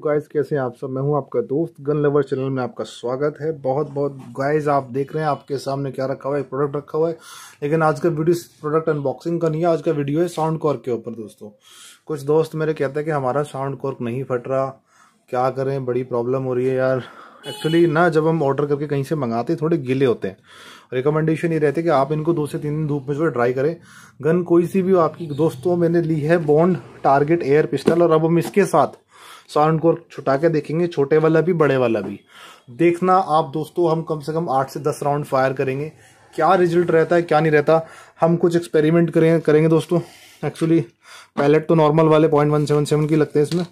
guys कैसे हैं आप सब मैं हूं आपका दोस्त गन लवर चैनल में आपका स्वागत है बहुत बहुत गाइस आप देख रहे हैं आपके सामने क्या रखा हुआ है प्रोडक्ट रखा हुआ है लेकिन आज का वीडियो प्रोडक्ट अनबॉक्सिंग का नहीं है आज का वीडियो है साउंड कॉर्क के ऊपर दोस्तों कुछ दोस्त मेरे कहते हैं कि हमारा साउंड कॉर्क नहीं फट रहा क्या करें बड़ी प्रॉब्लम हो रही है यार एक्चुअली ना जब हम ऑर्डर करके कहीं से मंगाते हैं थोड़े गीले होते हैं रिकमेंडेशन ये रहती है कि आप इनको दो से तीन दिन धूप में जो ड्राई करें गन कोई सी भी आपकी दोस्तों मैंने ली है बॉन्ड टारगेट एयर पिस्टल और अब हम इसके साथ साउंड को छुटा के देखेंगे छोटे वाला भी बड़े वाला भी देखना आप दोस्तों हम कम से कम आठ से दस राउंड फायर करेंगे क्या रिजल्ट रहता है क्या नहीं रहता हम कुछ एक्सपेरिमेंट करेंगे करेंगे दोस्तों एक्चुअली पैलेट तो नॉर्मल वाले पॉइंट वन सेवन सेवन की लगते हैं इसमें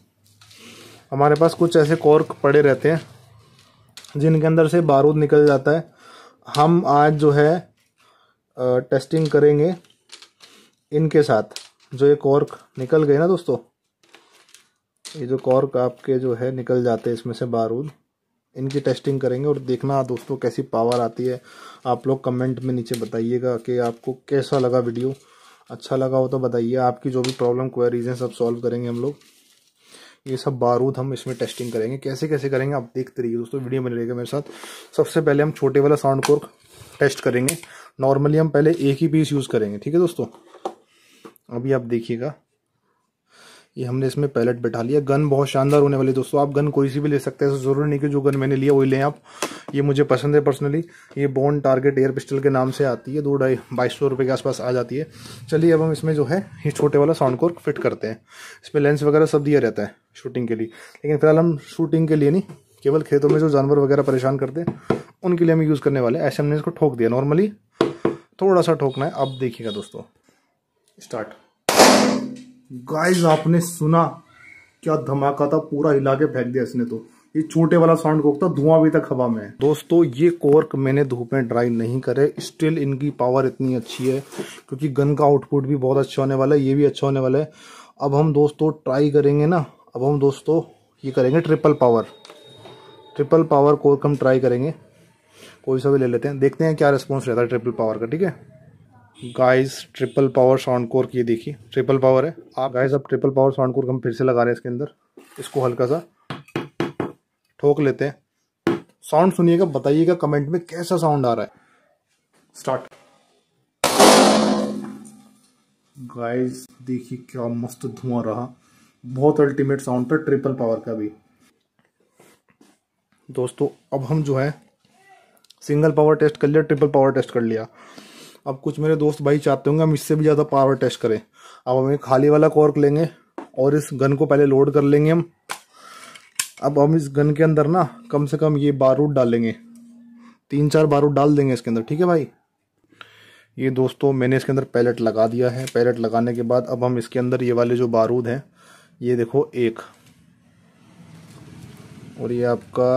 हमारे पास कुछ ऐसे कॉर्क पड़े रहते हैं जिनके अंदर से बारूद निकल जाता है हम आज जो है टेस्टिंग करेंगे इनके साथ जो ये कॉर्क निकल गए ना दोस्तों ये जो कॉर्क आपके जो है निकल जाते हैं इसमें से बारूद इनकी टेस्टिंग करेंगे और देखना दोस्तों कैसी पावर आती है आप लोग कमेंट में नीचे बताइएगा कि आपको कैसा लगा वीडियो अच्छा लगा हो तो बताइए आपकी जो भी प्रॉब्लम क्वेरीज हैं सब सॉल्व करेंगे हम लोग ये सब बारूद हम इसमें टेस्टिंग करेंगे कैसे कैसे करेंगे आप देखते रहिए दोस्तों वीडियो बने रहेगा मेरे साथ सबसे पहले हम छोटे वाला साउंड कोर्क टेस्ट करेंगे नॉर्मली हम पहले एक ही पीस यूज़ करेंगे ठीक है दोस्तों अभी आप देखिएगा ये हमने इसमें पैलेट बैठा लिया गन बहुत शानदार होने वाली दोस्तों आप गन कोई सी भी ले सकते हैं ऐसा जरूरी नहीं कि जो गन मैंने लिया वही लें आप ये मुझे पसंद है पर्सनली ये बॉन्ड टारगेट एयर पिस्टल के नाम से आती है दो ढाई बाईस सौ रुपये के आसपास आ जाती है चलिए अब हम इसमें जो है ये छोटे वाला साउंड कोर फिट करते हैं इसमें लेंस वगैरह सब दिया रहता है शूटिंग के लिए लेकिन फिलहाल हम शूटिंग के लिए नहीं केवल खेतों में जो जानवर वगैरह परेशान करते हैं उनके लिए हम यूज़ करने वाले हैं ऐसे हमने इसको ठोक दिया नॉर्मली थोड़ा सा ठोकना है अब देखिएगा दोस्तों स्टार्ट गाइस आपने सुना क्या धमाका था पूरा हिला के फेंक दिया इसने तो ये छोटे वाला साउंड कोक था धुआं भी तक हवा में दोस्तों ये कोर्क मैंने धूप में ड्राई नहीं करे स्टिल इनकी पावर इतनी अच्छी है क्योंकि गन का आउटपुट भी बहुत अच्छा होने वाला है ये भी अच्छा होने वाला है अब हम दोस्तों ट्राई करेंगे ना अब हम दोस्तों ये करेंगे triple power triple power cork हम ट्राई करेंगे कोई सा भी ले लेते हैं देखते हैं क्या रिस्पॉन्स रहता है ट्रिपल पावर का ठीक है guys triple power sound cork की देखिए ट्रिपल पावर है आप गाइस अब ट्रिपल पावर साउंड कोर हम फिर से लगा रहे हैं इसके अंदर इसको हल्का सा ठोक लेते हैं साउंड सुनिएगा बताइएगा कमेंट में कैसा साउंड आ रहा है स्टार्ट गाइस देखिए क्या मस्त धुआं रहा बहुत अल्टीमेट साउंड था ट्रिपल पावर का भी दोस्तों अब हम जो है सिंगल पावर टेस्ट कर लिया ट्रिपल पावर टेस्ट कर लिया अब कुछ मेरे दोस्त भाई चाहते होंगे हम इससे भी ज़्यादा पावर टेस्ट करें अब हम एक खाली वाला कॉर्क लेंगे और इस गन को पहले लोड कर लेंगे हम अब हम इस गन के अंदर ना कम से कम ये बारूद डालेंगे तीन चार बारूद डाल देंगे इसके अंदर ठीक है भाई ये दोस्तों मैंने इसके अंदर पैलेट लगा दिया है पैलेट लगाने के बाद अब हम इसके अंदर ये वाले जो बारूद हैं ये देखो एक और ये आपका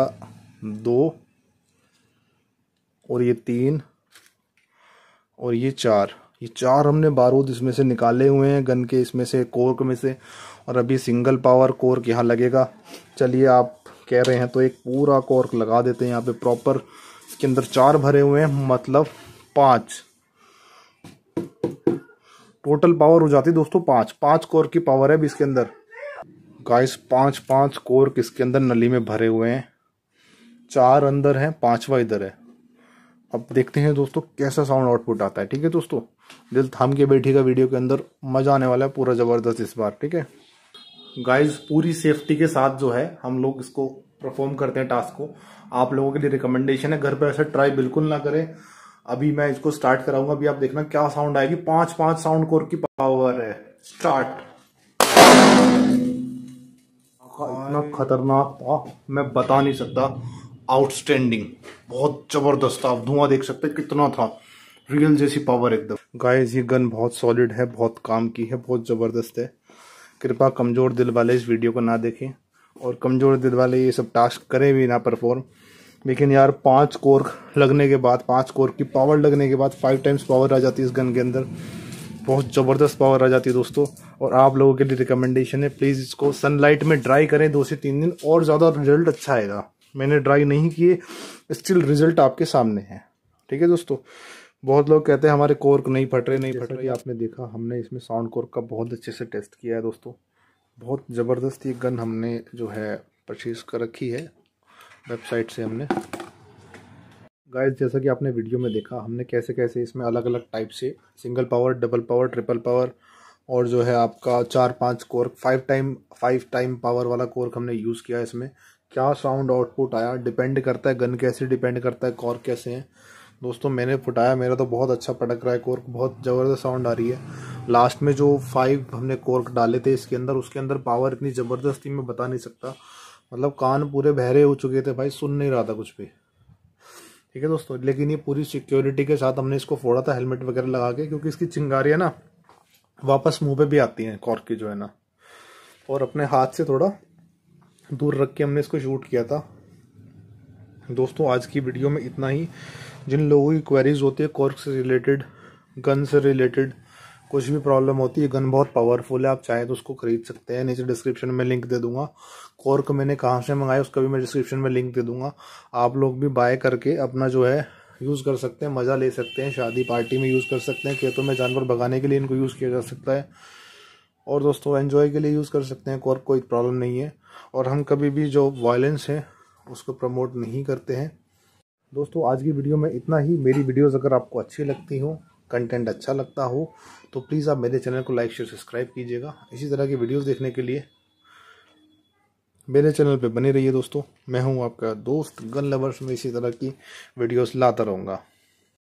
दो और ये तीन और ये चार ये चार हमने बारूद इसमें से निकाले हुए हैं गन के इसमें से कोर्क में से और अभी सिंगल पावर कोर्क यहाँ लगेगा चलिए आप कह रहे हैं तो एक पूरा कोर्क लगा देते हैं यहाँ पे प्रॉपर इसके अंदर चार भरे हुए हैं मतलब पांच टोटल पावर हो जाती है दोस्तों पांच पांच कोर की पावर है अभी इसके अंदर गाइस पांच पांच कोर्क इसके अंदर नली में भरे हुए हैं चार अंदर है पांचवा इधर है अब देखते हैं दोस्तों कैसा साउंड आउटपुट आता है ठीक है दोस्तों दिल थाम के बैठेगा वीडियो के अंदर मजा आने वाला है पूरा जबरदस्त इस बार ठीक है गाइस पूरी सेफ्टी के साथ जो है हम लोग इसको परफॉर्म करते हैं टास्क को आप लोगों के लिए रिकमेंडेशन है घर पर ऐसा ट्राई बिल्कुल ना करें अभी मैं इसको स्टार्ट कराऊंगा अभी आप देखना क्या साउंड आएगी पांच पांच साउंड कोर की पावर है स्टार्ट इतना खतरनाक था मैं बता नहीं सकता आउटस्टैंडिंग बहुत जबरदस्त आप धुआं देख सकते हैं कितना था रियल जैसी पावर एकदम गाइस ये गन बहुत सॉलिड है बहुत काम की है बहुत ज़बरदस्त है कृपा कमज़ोर दिल वाले इस वीडियो को ना देखें और कमज़ोर दिल वाले ये सब टास्क करें भी ना परफॉर्म लेकिन यार पाँच कोर लगने के बाद पाँच कोर की पावर लगने के बाद फाइव टाइम्स पावर आ जाती है इस गन के अंदर बहुत ज़बरदस्त पावर आ जाती है दोस्तों और आप लोगों के लिए रिकमेंडेशन है प्लीज़ इसको सनलाइट में ड्राई करें दो से तीन दिन और ज़्यादा रिजल्ट अच्छा आएगा मैंने ड्राई नहीं किए स्टिल रिजल्ट आपके सामने है ठीक है दोस्तों बहुत लोग कहते हैं हमारे कोर्क नहीं फट रहे नहीं फट रहे आपने देखा हमने इसमें साउंड कोर्क का बहुत अच्छे से टेस्ट किया है दोस्तों बहुत ज़बरदस्त ये गन हमने जो है परचेज़ कर रखी है वेबसाइट से हमने गाइस जैसा कि आपने वीडियो में देखा हमने कैसे कैसे इसमें अलग अलग टाइप से single power double power triple power और जो है आपका चार पांच cork five time five time power वाला कोर्क हमने यूज़ किया है इसमें क्या साउंड आउटपुट आया डिपेंड करता है गन कैसे डिपेंड करता है कॉर्क कैसे हैं दोस्तों मैंने फुटाया मेरा तो बहुत अच्छा पटक रहा है कॉर्क बहुत ज़बरदस्त साउंड आ रही है लास्ट में जो फाइव हमने कॉर्क डाले थे इसके अंदर उसके अंदर पावर इतनी जबरदस्त थी मैं बता नहीं सकता मतलब कान पूरे बहरे हो चुके थे भाई सुन नहीं रहा था कुछ भी ठीक है दोस्तों लेकिन ये पूरी सिक्योरिटी के साथ हमने इसको फोड़ा था हेलमेट वगैरह लगा के क्योंकि इसकी चिंगारियाँ ना वापस मुँह पर भी आती हैं कॉर्क की जो है ना और अपने हाथ से थोड़ा दूर रख के हमने इसको शूट किया था दोस्तों आज की वीडियो में इतना ही जिन लोगों की क्वेरीज होती है कॉर्क से रिलेटेड गन से रिलेटेड कुछ भी प्रॉब्लम होती है गन बहुत पावरफुल है आप चाहें तो उसको खरीद सकते हैं नीचे डिस्क्रिप्शन में लिंक दे दूंगा कॉर्क मैंने कहाँ से मंगाया उसका भी मैं डिस्क्रिप्शन में लिंक दे दूंगा आप लोग भी बाय करके अपना जो है यूज़ कर सकते हैं मज़ा ले सकते हैं शादी पार्टी में यूज़ कर सकते हैं खेतों में जानवर भगाने के लिए इनको यूज़ किया जा सकता है और दोस्तों एन्जॉय के लिए यूज़ कर सकते हैं कॉर्क कोई प्रॉब्लम नहीं है और हम कभी भी जो वायलेंस है उसको प्रमोट नहीं करते हैं दोस्तों आज की वीडियो में इतना ही मेरी वीडियोस अगर आपको अच्छी लगती हो कंटेंट अच्छा लगता हो तो प्लीज़ आप मेरे चैनल को लाइक शेयर सब्सक्राइब कीजिएगा इसी तरह की वीडियोस देखने के लिए मेरे चैनल पे बने रहिए दोस्तों मैं हूँ आपका दोस्त गन लवर्स में इसी तरह की वीडियोज़ लाता रहूँगा